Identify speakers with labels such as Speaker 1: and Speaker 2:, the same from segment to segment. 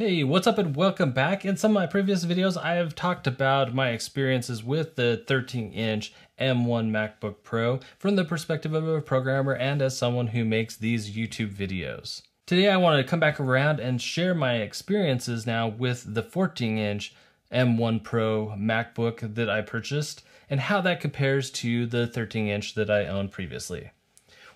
Speaker 1: Hey, what's up and welcome back. In some of my previous videos, I have talked about my experiences with the 13-inch M1 MacBook Pro from the perspective of a programmer and as someone who makes these YouTube videos. Today, I want to come back around and share my experiences now with the 14-inch M1 Pro MacBook that I purchased and how that compares to the 13-inch that I owned previously.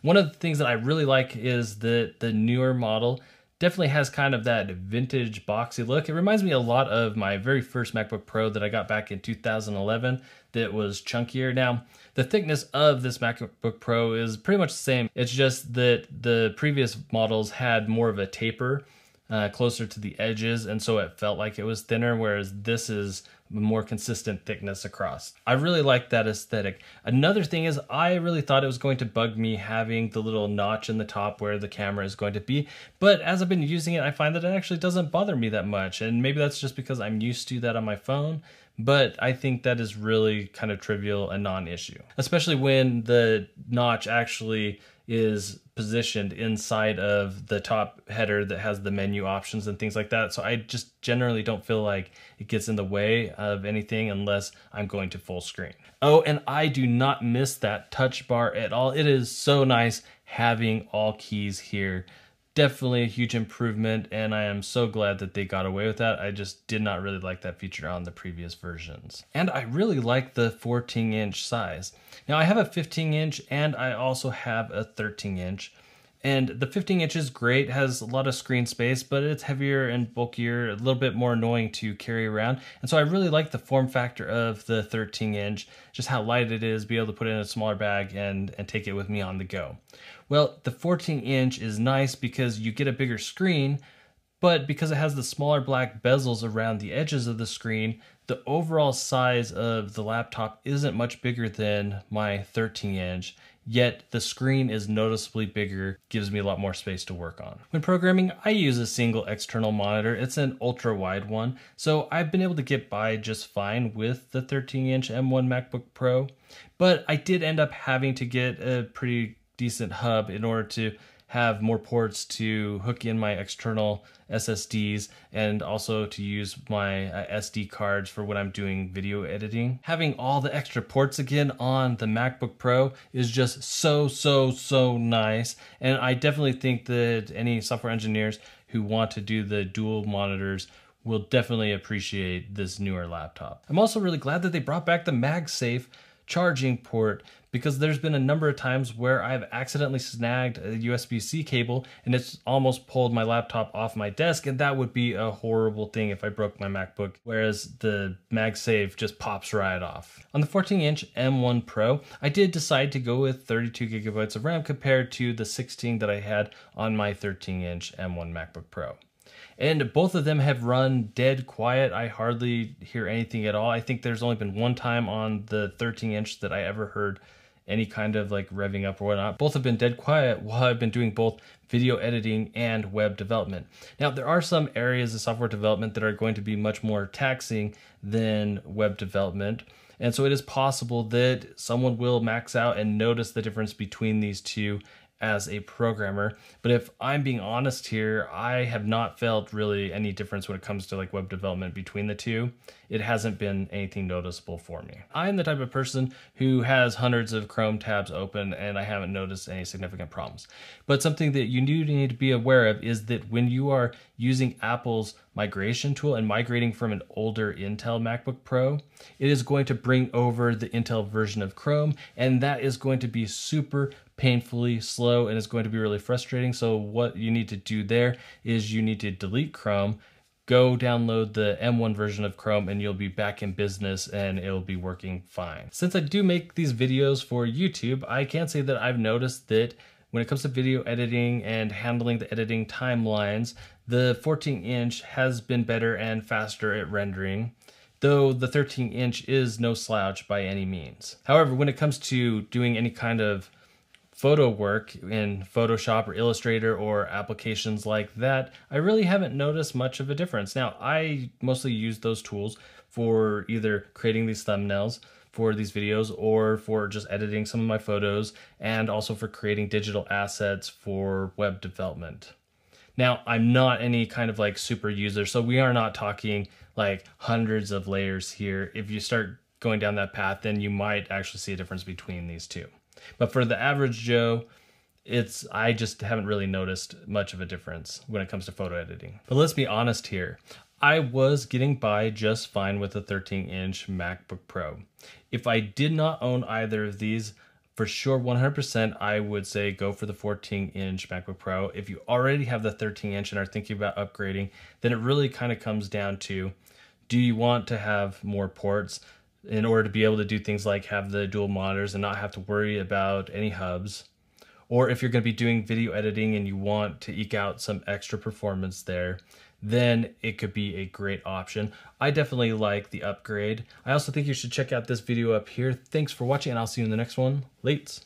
Speaker 1: One of the things that I really like is that the newer model definitely has kind of that vintage boxy look. It reminds me a lot of my very first MacBook Pro that I got back in 2011 that was chunkier. Now, the thickness of this MacBook Pro is pretty much the same. It's just that the previous models had more of a taper uh, closer to the edges, and so it felt like it was thinner, whereas this is more consistent thickness across. I really like that aesthetic. Another thing is I really thought it was going to bug me having the little notch in the top where the camera is going to be, but as I've been using it, I find that it actually doesn't bother me that much. And maybe that's just because I'm used to that on my phone, but I think that is really kind of trivial and non-issue, especially when the notch actually is positioned inside of the top header that has the menu options and things like that. So I just generally don't feel like it gets in the way of anything unless I'm going to full screen. Oh, and I do not miss that touch bar at all. It is so nice having all keys here definitely a huge improvement and I am so glad that they got away with that. I just did not really like that feature on the previous versions. And I really like the 14 inch size. Now I have a 15 inch and I also have a 13 inch. And the 15 inch is great, has a lot of screen space, but it's heavier and bulkier, a little bit more annoying to carry around. And so I really like the form factor of the 13 inch, just how light it is, be able to put it in a smaller bag and, and take it with me on the go. Well, the 14 inch is nice because you get a bigger screen, but because it has the smaller black bezels around the edges of the screen, the overall size of the laptop isn't much bigger than my 13 inch yet the screen is noticeably bigger, gives me a lot more space to work on. When programming, I use a single external monitor. It's an ultra wide one, so I've been able to get by just fine with the 13 inch M1 MacBook Pro, but I did end up having to get a pretty decent hub in order to have more ports to hook in my external SSDs and also to use my uh, SD cards for when I'm doing video editing. Having all the extra ports again on the MacBook Pro is just so, so, so nice. And I definitely think that any software engineers who want to do the dual monitors will definitely appreciate this newer laptop. I'm also really glad that they brought back the MagSafe charging port, because there's been a number of times where I've accidentally snagged a USB-C cable and it's almost pulled my laptop off my desk and that would be a horrible thing if I broke my MacBook, whereas the MagSafe just pops right off. On the 14-inch M1 Pro, I did decide to go with 32 gigabytes of RAM compared to the 16 that I had on my 13-inch M1 MacBook Pro. And both of them have run dead quiet. I hardly hear anything at all. I think there's only been one time on the 13 inch that I ever heard any kind of like revving up or whatnot. Both have been dead quiet while I've been doing both video editing and web development. Now, there are some areas of software development that are going to be much more taxing than web development. And so it is possible that someone will max out and notice the difference between these two as a programmer. But if I'm being honest here, I have not felt really any difference when it comes to like web development between the two. It hasn't been anything noticeable for me. I'm the type of person who has hundreds of Chrome tabs open and I haven't noticed any significant problems. But something that you do need to be aware of is that when you are using Apple's migration tool and migrating from an older Intel MacBook Pro, it is going to bring over the Intel version of Chrome, and that is going to be super painfully slow and it's going to be really frustrating. So what you need to do there is you need to delete Chrome, go download the M1 version of Chrome and you'll be back in business and it'll be working fine. Since I do make these videos for YouTube, I can say that I've noticed that when it comes to video editing and handling the editing timelines, the 14 inch has been better and faster at rendering though the 13 inch is no slouch by any means. However, when it comes to doing any kind of photo work in Photoshop or Illustrator or applications like that, I really haven't noticed much of a difference. Now, I mostly use those tools for either creating these thumbnails for these videos or for just editing some of my photos and also for creating digital assets for web development. Now, I'm not any kind of like super user, so we are not talking like hundreds of layers here. If you start going down that path, then you might actually see a difference between these two. But for the average Joe, it's I just haven't really noticed much of a difference when it comes to photo editing. But let's be honest here. I was getting by just fine with a 13 inch MacBook Pro. If I did not own either of these, for sure 100% i would say go for the 14 inch macbook pro if you already have the 13 inch and are thinking about upgrading then it really kind of comes down to do you want to have more ports in order to be able to do things like have the dual monitors and not have to worry about any hubs or if you're going to be doing video editing and you want to eke out some extra performance there, then it could be a great option. I definitely like the upgrade. I also think you should check out this video up here. Thanks for watching and I'll see you in the next one. Late.